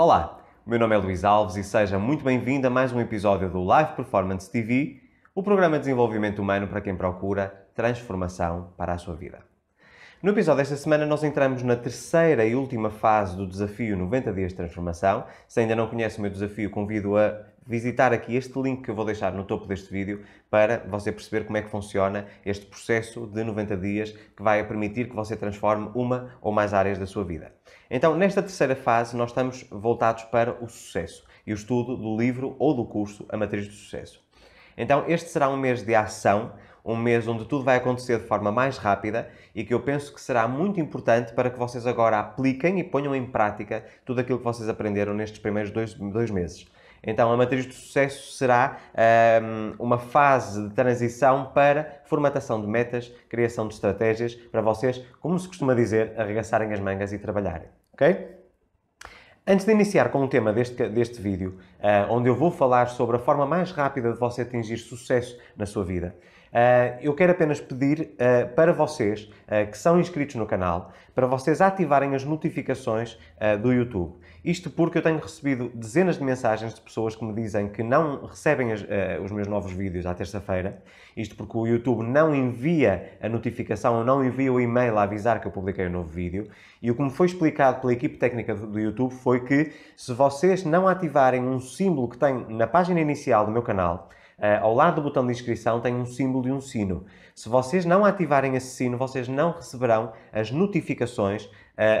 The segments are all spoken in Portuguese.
Olá, o meu nome é Luís Alves e seja muito bem-vindo a mais um episódio do Live Performance TV, o programa de desenvolvimento humano para quem procura transformação para a sua vida. No episódio desta semana, nós entramos na terceira e última fase do desafio 90 Dias de Transformação. Se ainda não conhece o meu desafio, convido a visitar aqui este link que eu vou deixar no topo deste vídeo para você perceber como é que funciona este processo de 90 dias que vai permitir que você transforme uma ou mais áreas da sua vida. Então, nesta terceira fase, nós estamos voltados para o sucesso e o estudo do livro ou do curso A Matriz do Sucesso. Então, este será um mês de ação um mês onde tudo vai acontecer de forma mais rápida e que eu penso que será muito importante para que vocês agora apliquem e ponham em prática tudo aquilo que vocês aprenderam nestes primeiros dois, dois meses. Então, a matriz do sucesso será um, uma fase de transição para formatação de metas, criação de estratégias para vocês, como se costuma dizer, arregaçarem as mangas e trabalharem. Ok? Antes de iniciar com o tema deste, deste vídeo, uh, onde eu vou falar sobre a forma mais rápida de você atingir sucesso na sua vida, eh, eu quero apenas pedir eh, para vocês eh, que são inscritos no canal, para vocês ativarem as notificações do YouTube. Isto porque eu tenho recebido dezenas de mensagens de pessoas que me dizem que não recebem os meus novos vídeos à terça-feira. Isto porque o YouTube não envia a notificação ou não envia o e-mail a avisar que eu publiquei o um novo vídeo. E o que me foi explicado pela equipe técnica do YouTube foi que se vocês não ativarem um símbolo que tem na página inicial do meu canal, Uh, ao lado do botão de inscrição tem um símbolo de um sino. Se vocês não ativarem esse sino, vocês não receberão as notificações uh,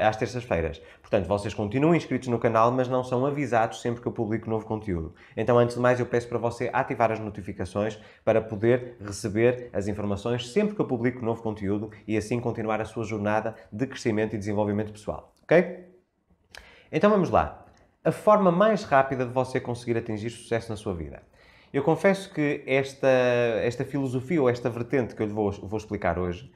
às terças-feiras. Portanto, vocês continuam inscritos no canal, mas não são avisados sempre que eu publico novo conteúdo. Então, antes de mais, eu peço para você ativar as notificações para poder receber as informações sempre que eu publico novo conteúdo e assim continuar a sua jornada de crescimento e desenvolvimento pessoal. Ok? Então vamos lá. A forma mais rápida de você conseguir atingir sucesso na sua vida. Eu confesso que esta, esta filosofia ou esta vertente que eu lhe vou, vou explicar hoje,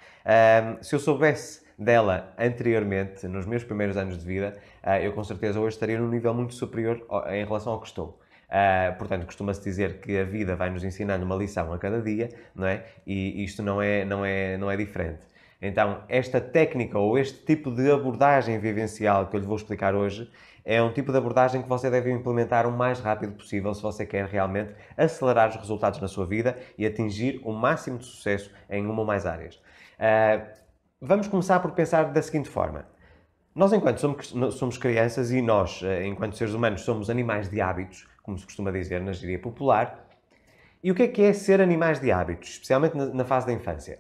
se eu soubesse dela anteriormente, nos meus primeiros anos de vida, uh, eu com certeza hoje estaria num nível muito superior em relação ao que estou. Uh, portanto, costuma-se dizer que a vida vai nos ensinando uma lição a cada dia, não é? E isto não é, não é, não é diferente. Então, esta técnica ou este tipo de abordagem vivencial que eu lhe vou explicar hoje é um tipo de abordagem que você deve implementar o mais rápido possível se você quer realmente acelerar os resultados na sua vida e atingir o máximo de sucesso em uma ou mais áreas. Uh, vamos começar por pensar da seguinte forma. Nós, enquanto somos, somos crianças e nós, ah, enquanto seres humanos, somos animais de hábitos, como se costuma dizer na gíria popular. E o que é que é ser animais de hábitos, especialmente na, fase da infância?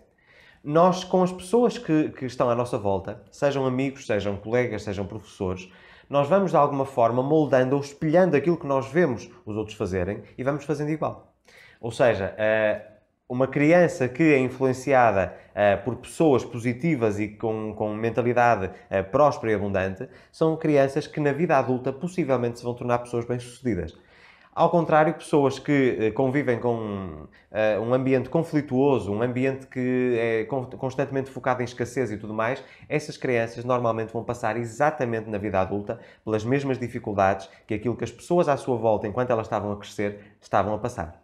Nós, com as pessoas que, que, estão à nossa volta, sejam amigos, sejam colegas, sejam professores, nós vamos de alguma forma moldando ou espelhando aquilo que nós vemos os outros fazerem e vamos fazendo igual. Ou seja, eh, uma criança que é influenciada eh, por pessoas positivas e com, com mentalidade eh, próspera e abundante são crianças que na vida adulta possivelmente se vão tornar pessoas bem-sucedidas. Ao contrário, pessoas que eh, convivem com eh, um, ambiente conflituoso, um ambiente que é constantemente focado em escassez e tudo mais, essas crianças normalmente vão passar exatamente na vida adulta pelas mesmas dificuldades que aquilo que as pessoas à sua volta, enquanto elas estavam a crescer, estavam a passar.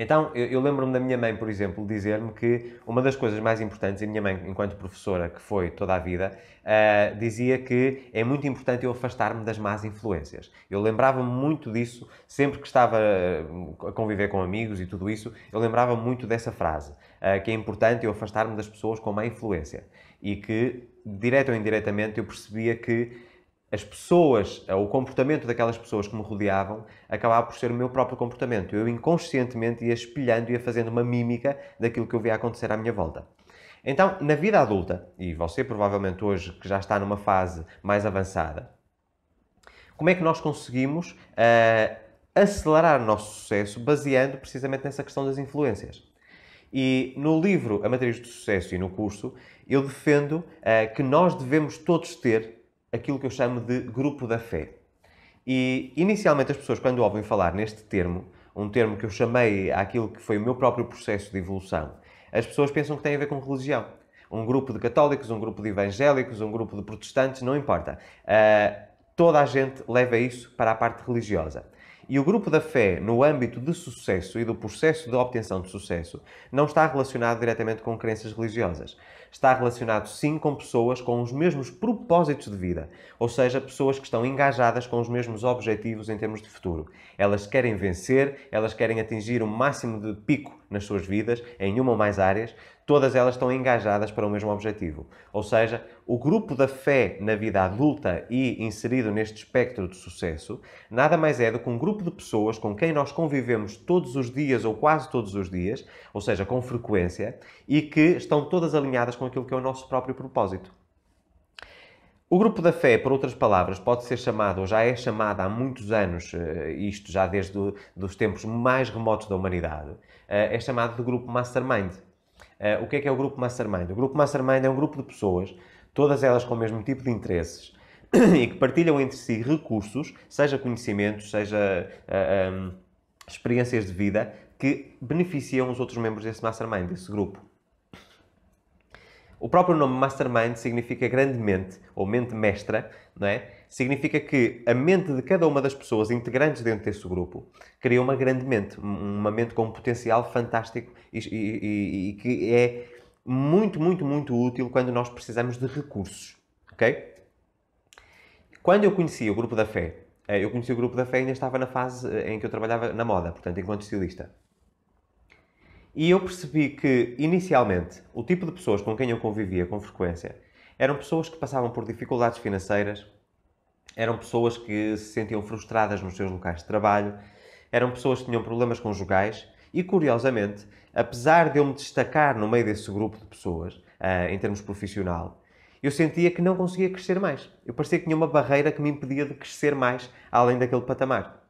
Então, eu, eu lembro-me da minha mãe, por exemplo, dizer-me que uma das coisas mais importantes, e a minha mãe, enquanto professora, que foi toda a vida, uh, dizia que é muito importante eu afastar-me das más influências. Eu lembrava-me muito disso, sempre que estava eh, a conviver com amigos e tudo isso, eu lembrava me muito dessa frase, uh, que é importante eu afastar-me das pessoas com má influência. E que, direto ou indiretamente, eu percebia que as pessoas, eh, o comportamento daquelas pessoas que me rodeavam, acabava por ser o meu próprio comportamento. Eu inconscientemente ia espelhando, ia fazendo uma mímica daquilo que eu via acontecer à minha volta. Então, na vida adulta, e você provavelmente hoje que já está numa fase mais avançada, como é que nós conseguimos uh, acelerar o nosso sucesso baseando precisamente nessa questão das influências? E no livro A Matriz do Sucesso e no curso, eu defendo uh, que nós devemos todos ter aquilo que eu chamo de grupo da fé. E inicialmente as pessoas, quando ouvem falar neste termo, um termo que eu chamei aquilo que foi o meu próprio processo de evolução, as pessoas pensam que tem a ver com religião. Um grupo de católicos, um grupo de evangélicos, um grupo de protestantes, não importa. Uh, toda a gente leva isso para a parte religiosa. E o grupo da fé, no âmbito de sucesso e do processo de obtenção de sucesso, não está relacionado diretamente com crenças religiosas. Está relacionado sim com pessoas com os mesmos propósitos de vida, ou seja, pessoas que estão engajadas com os mesmos objetivos em termos de futuro. Elas querem vencer, elas querem atingir o um máximo de pico nas suas vidas, em uma ou mais áreas, todas elas estão engajadas para o mesmo objetivo. Ou seja, o grupo da fé na vida adulta e inserido neste espectro de sucesso nada mais é do que um grupo de pessoas com quem nós convivemos todos os dias ou quase todos os dias, ou seja, com frequência, e que estão todas alinhadas com aquilo que é o nosso próprio propósito. O grupo da fé, por outras palavras, pode ser chamado, ou já é chamado há muitos anos, eh, isto já desde os tempos mais remotos da humanidade, eh, é chamado de grupo Mastermind. Uh, o que é que é o grupo Mastermind? O grupo Mastermind é um grupo de pessoas, todas elas com o mesmo tipo de interesses, e que partilham entre si recursos, seja conhecimentos, seja uh, eh, um, ehm, experiências de vida, que beneficiam os outros membros desse Mastermind, desse grupo. O próprio nome Mastermind significa grande mente, ou mente mestra, não é? Significa que a mente de cada uma das pessoas integrantes dentro desse grupo cria uma grande mente, uma mente com um potencial fantástico e, e, e, que é muito, muito, muito útil quando nós precisamos de recursos, ok? Quando eu conheci o grupo da fé, eh, eu conheci o grupo da fé e ainda estava na fase eh, em que eu trabalhava na moda, portanto, enquanto estilista. E eu percebi que, inicialmente, o tipo de pessoas com quem eu convivia com frequência eram pessoas que passavam por dificuldades financeiras, eram pessoas que se sentiam frustradas nos seus locais de trabalho, eram pessoas que tinham problemas conjugais e, curiosamente, apesar de eu me destacar no meio desse grupo de pessoas, uh, em termos profissional, eu sentia que não conseguia crescer mais. Eu parecia que tinha uma barreira que me impedia de crescer mais além daquele patamar.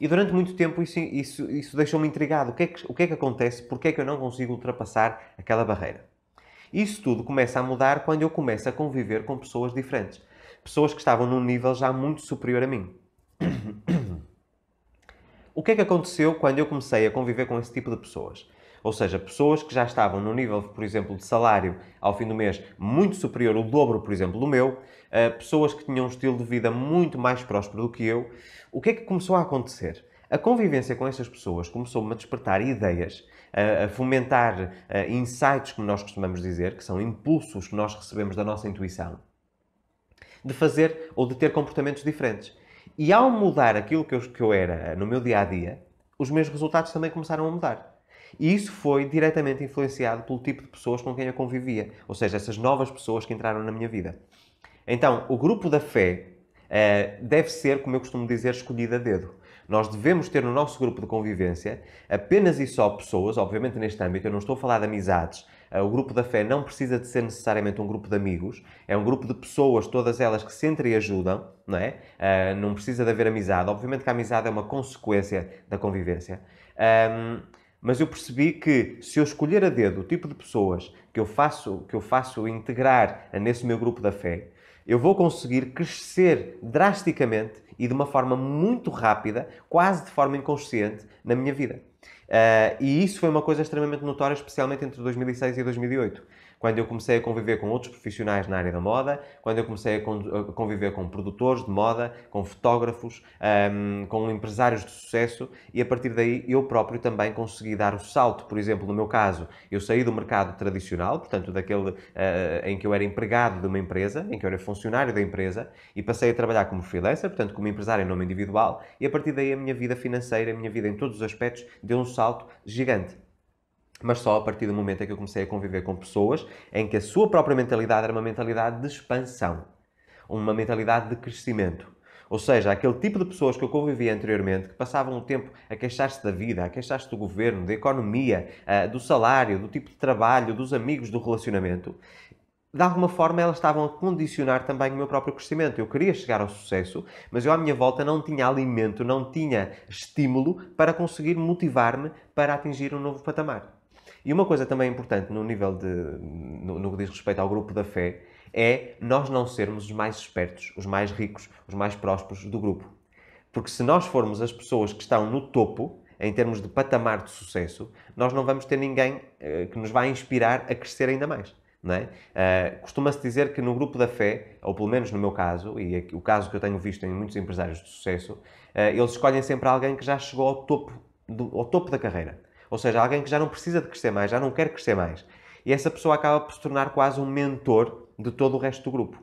E durante muito tempo isso, isso, isso deixou-me intrigado. O que, é que, o que é que acontece? Porquê é que eu não consigo ultrapassar aquela barreira? Isso tudo começa a mudar quando eu começo a conviver com pessoas diferentes. Pessoas que estavam num nível já muito superior a mim. O que é que aconteceu quando eu comecei a conviver com esse tipo de pessoas? Ou seja, pessoas que já estavam num nível, por exemplo, de salário ao fim do mês muito superior, o dobro, por exemplo, do meu, eh, pessoas que tinham um estilo de vida muito mais próspero do que eu. O que é que começou a acontecer? A convivência com essas pessoas começou-me a despertar ideias, a fomentar eh, insights, como nós costumamos dizer, que são impulsos que nós recebemos da nossa intuição, de fazer ou de ter comportamentos diferentes. E ao mudar aquilo que eu, que eu era no meu dia a dia, os meus resultados também começaram a mudar. E isso foi diretamente influenciado pelo tipo de pessoas com quem eu convivia, ou seja, essas novas pessoas que entraram na minha vida. Então, o grupo da fé uh, deve ser, como eu costumo dizer, escolhido a dedo. Nós devemos ter no nosso grupo de convivência apenas e só pessoas, obviamente neste âmbito, eu não estou a falar de amizades. Eh, o grupo da fé não precisa de ser necessariamente um grupo de amigos, é um grupo de pessoas, todas elas que se entreajudam, não é? Eh, não precisa de haver amizade. Obviamente que a amizade é uma consequência da convivência mas eu percebi que se eu escolher a dedo o tipo de pessoas que eu faço, que eu faço integrar nesse meu grupo da fé, eu vou conseguir crescer drasticamente e de uma forma muito rápida, quase de forma inconsciente, na minha vida. Uh, e isso foi uma coisa extremamente notória, especialmente entre 2006 e 2008 quando eu comecei a conviver com outros profissionais na área da moda, quando eu comecei a conviver com produtores de moda, com fotógrafos, um, com empresários de sucesso e a partir daí eu próprio também consegui dar o salto. Por exemplo, no meu caso, eu saí do mercado tradicional, portanto, daquele uh, em que eu era empregado de uma empresa, em que eu era funcionário da empresa e passei a trabalhar como freelancer, portanto, como empresário em nome individual e a partir daí a minha vida financeira, a minha vida em todos os aspectos deu um salto gigante mas só a partir do momento em que eu comecei a conviver com pessoas em que a sua própria mentalidade era uma mentalidade de expansão, uma mentalidade de crescimento. Ou seja, aquele tipo de pessoas que eu convivia anteriormente, que passavam o tempo a queixar-se da vida, a queixar-se do governo, da economia, eh, do salário, do tipo de trabalho, dos amigos, do relacionamento, de alguma forma elas estavam a condicionar também o meu próprio crescimento. Eu queria chegar ao sucesso, mas eu à minha volta não tinha alimento, não tinha estímulo para conseguir motivar-me para atingir um novo patamar. E uma coisa também importante no nível de. no, que diz respeito ao grupo da fé é nós não sermos os mais espertos, os mais ricos, os mais prósperos do grupo. Porque se nós formos as pessoas que estão no topo, em termos de patamar de sucesso, nós não vamos ter ninguém eh, que nos vá inspirar a crescer ainda mais. Não é? Uh, costuma-se dizer que no grupo da fé, ou pelo menos no meu caso, e é o caso que eu tenho visto em muitos empresários de sucesso, uh, eles escolhem sempre alguém que já chegou ao topo, do, ao topo da carreira. Ou seja, alguém que já não precisa de crescer mais, já não quer crescer mais. E essa pessoa acaba por se tornar quase um mentor de todo o resto do grupo.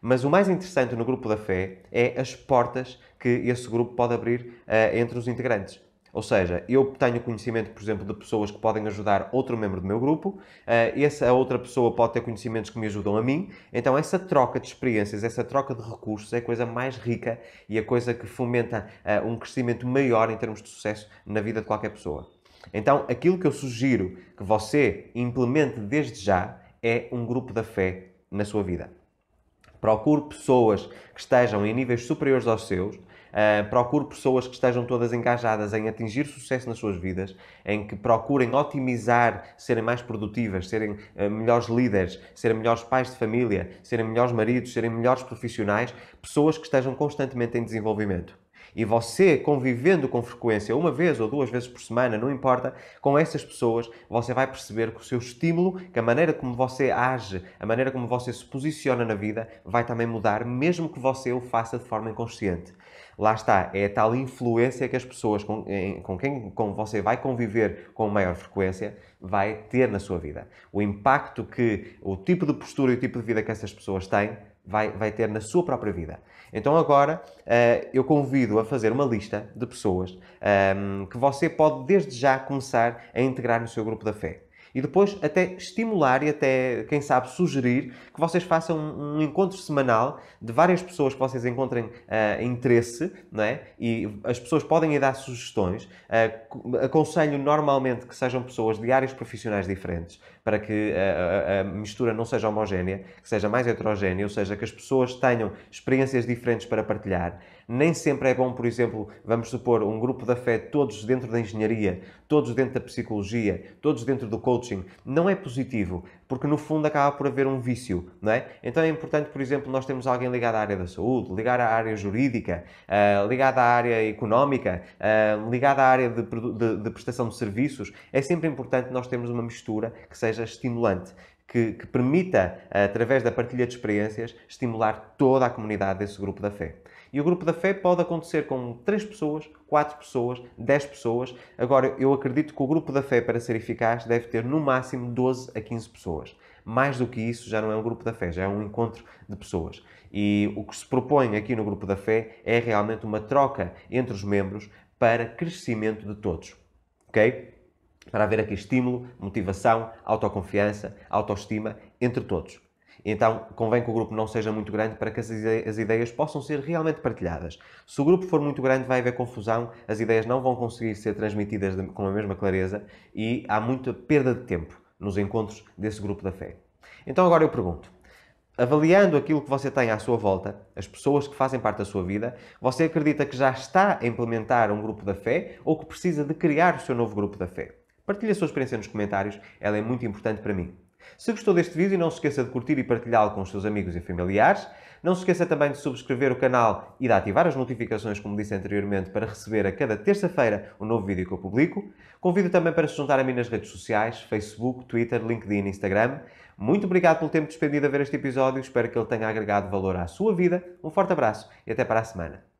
Mas o mais interessante no grupo da fé é as portas que esse grupo pode abrir uh, entre os integrantes. Ou seja, eu tenho conhecimento, por exemplo, de pessoas que podem ajudar outro membro do meu grupo, eh, essa outra pessoa pode ter conhecimentos que me ajudam a mim. Então, essa troca de experiências, essa troca de recursos é a coisa mais rica e a coisa que fomenta eh, um crescimento maior em termos de sucesso na vida de qualquer pessoa. Então, aquilo que eu sugiro que você implemente desde já é um grupo da fé na sua vida. Procure pessoas que estejam em níveis superiores aos seus, Uh, procure pessoas que estejam todas engajadas em atingir sucesso nas suas vidas, em que procurem otimizar, serem mais produtivas, serem uh, melhores líderes, serem melhores pais de família, serem melhores maridos, serem melhores profissionais, pessoas que estejam constantemente em desenvolvimento. E você, convivendo com frequência, uma vez ou duas vezes por semana, não importa, com essas pessoas, você vai perceber que o seu estímulo, que a maneira como você age, a maneira como você se posiciona na vida, vai também mudar, mesmo que você o faça de forma inconsciente. Lá está, é a tal influência que as pessoas com, em, com quem com você vai conviver com maior frequência vai ter na sua vida. O impacto que o tipo de postura e o tipo de vida que essas pessoas têm vai, vai ter na sua própria vida. Então agora uh, eu convido a fazer uma lista de pessoas um, ehm, que você pode desde já começar a integrar no seu grupo da fé. E depois até estimular e até, quem sabe, sugerir que vocês façam um, encontro semanal de várias pessoas que vocês encontrem uh, interesse, não é? E as pessoas podem ir dar sugestões. Uh, aconselho normalmente que sejam pessoas de áreas profissionais diferentes, para que a, a, a mistura não seja homogénea, que seja mais heterogénea, ou seja, que as pessoas tenham experiências diferentes para partilhar. Nem sempre é bom, por exemplo, vamos supor, um grupo da fé, todos dentro da engenharia, todos dentro da psicologia, todos dentro do coaching. Não é positivo, porque no fundo acaba por haver um vício, não é? Então é importante, por exemplo, nós temos alguém ligado à área da saúde, ligado à área jurídica, uh, ligado à área económica, uh, ligado à área de, de, de prestação de serviços. É sempre importante nós termos uma mistura que seja seja estimulante, que, que, permita, eh, através da partilha de experiências, estimular toda a comunidade desse grupo da fé. E o grupo da fé pode acontecer com 3 pessoas, 4 pessoas, 10 pessoas. Agora, eu acredito que o grupo da fé, para ser eficaz, deve ter no máximo 12 a 15 pessoas. Mais do que isso, já não é um grupo da fé, já é um encontro de pessoas. E o que se propõe aqui no grupo da fé é realmente uma troca entre os membros para crescimento de todos. Ok? para haver aqui estímulo, motivação, autoconfiança, autoestima entre todos. Então, convém que o grupo não seja muito grande para que as ideias possam ser realmente partilhadas. Se o grupo for muito grande, vai haver confusão, as ideias não vão conseguir ser transmitidas com a mesma clareza e há muita perda de tempo nos encontros desse grupo da fé. Então, agora eu pergunto: avaliando aquilo que você tem à sua volta, as pessoas que fazem parte da sua vida, você acredita que já está a implementar um grupo da fé ou que precisa de criar o seu novo grupo da fé? Partilhe a sua experiência nos comentários, ela é muito importante para mim. Se gostou deste vídeo, não se esqueça de curtir e partilhá-lo com os seus amigos e familiares. Não se esqueça também de subscrever o canal e de ativar as notificações, como disse anteriormente, para receber a cada terça-feira o um novo vídeo que eu publico. Convido também para se juntar a mim nas redes sociais, Facebook, Twitter, LinkedIn e Instagram. Muito obrigado pelo tempo despendido a ver este episódio. Espero que ele tenha agregado valor à sua vida. Um forte abraço e até para a semana.